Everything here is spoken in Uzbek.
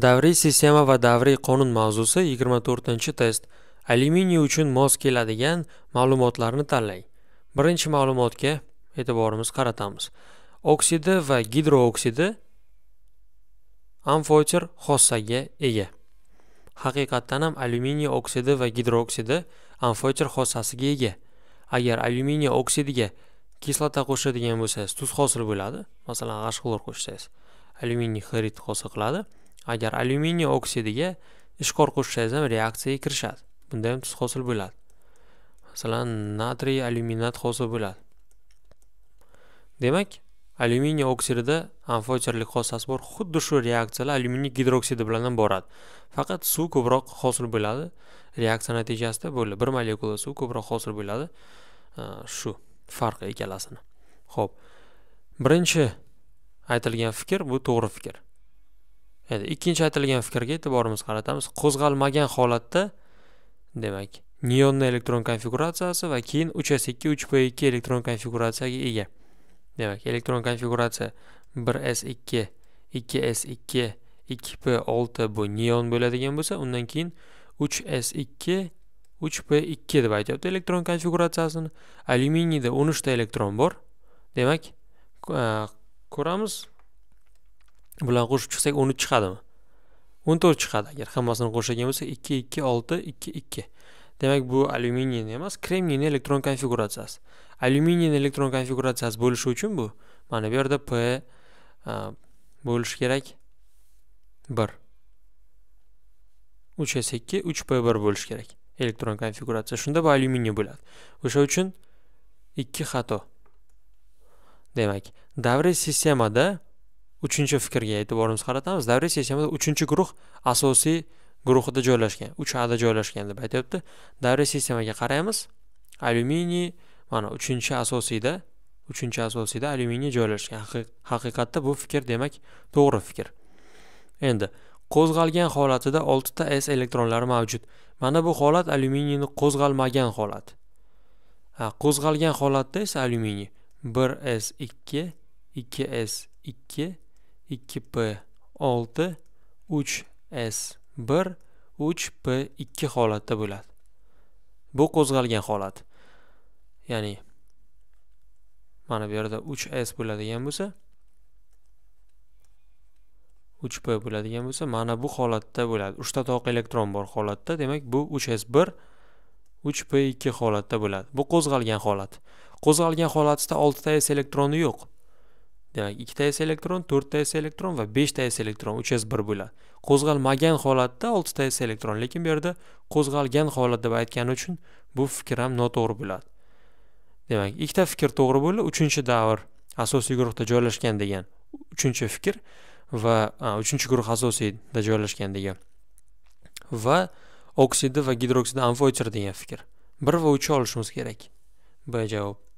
davriy sistema va davriy qonun mavzusi 24 test alyuminiy uchun mos keladigan ma'lumotlarni tanlang birinchi ma'lumotga e'tiborimiz qaratamiz oksidi va gidrooksidi amfoter xossaga ega Haqiqatan ham alyuminiy oksidi va gidrooksidi amfoter xossasiga ega agar alyuminiy oksidiga kislota qo'shadigan bo'lsangiz tuz hosil bo'ladi masalan g'ashxlor qo'shsangiz alyuminiy xlorid hosil qiladi agar alyuminiy oksidiga ishqor qo'shsangiz ham reaksiyaga kirishadi bunda ham tuz hosil bo'ladi masalan natriy alyuminat hosil bo'ladi demak alyuminiy oksidida amfoterlik xossasi bor xuddi shu reaksiyalar alyuminiy gidroksidi bilan ham boradi faqat suv ko'proq hosil bo'ladi reaksiya natijasida bo'ldi bir molekula suv ko'proq hosil bo'ladi shu farq ikkalasini ho'p birinchi aytilgan fikr bu to'g'ri fikr endi ikkinchi aytilgan fikrga e'tiborimizni qaratamiz qo'zg'almagan holatda demak neonniy elektron konfiguratsiyasi va keyin 3s2 3p2 elektron konfiguratsiyaga ega demak elektron konfiguratsiya 1s2 2s2 2p6 bu neon bo'ladigan bo'lsa undan keyin 3s2 3p2 deb aytyapti elektron konfiguratsiyasini alyuminiyda 13 ta elektron bor demak ko'ramiz bilan qo'shib chiqsak o'n uch chiqadimi o'n to'rt chiqadi agar hammasini qo'shadigan bo'lsak ikki ikki olti ikki ikki demak bu alyuminiyni emas kremniyni elektron konfiguratsiyasi alyuminiyni elektron konfiguratsiyasi bo'lishi uchun bu mana bu yerda p e, bo'lishi kerak bir uch s ikki uch p bir bo'lishi kerak elektron konfiguratsiya shunda bu alyuminiy bo'ladi o'sha uchun ikki xato demak davriy sistemada uchinchi fikrga e'tiborimizni qaratamiz davriy sessiyamizda uchinchi guruh asosiy guruhida joylashgan uch ada joylashgan deb aytyapti davriy sessiyamaga qaraymiz alyuminiy mana uchinchi asosiyda uchinchi asosiyda alyuminiy joylashgan haqiqatda bu fikr demak to'g'ri fikr endi qo'zg'algan holatida oltita s elektronlari mavjud mana bu holat alyuminiyni qo'zg'almagan holat qo'zg'algan holatda esa alyuminiy 1s2 2s2 2p 6 3s 1 3p 2 holatda bo'ladi bu qo'zg'algan holat ya'ni mana bu yerda 3s bo'ladigan bo'lsa 3p bo'ladigan bo'lsa mana bu holatda bo'ladi 3 ta toq elektron bor holatda demak bu 3s1 3p2 holatda bo'ladi bu qo'zg'algan holat qo'zg'algan holatda 6 ta s elektroni yo'q demak 2ta s elektron 4ta s elektron va 5ta s elektron 3s1 bo'ladi qo'zg'almagan holatda 6ta s elektron lekin bu yerda qo'zg'algan holatda deb aytgani uchun bu fikr ham noto'g'ri bo'ladi demak ikkita fikr to'g'ri bo'ldi uchinchi davr asosiy guruhda joylashgan degan uchinchi fikr va uchinchi guruh asosiyda joylashgan degan va oksidi va gidroksidi amfoter degan fikr 1 va 3 olishimiz kerak b javob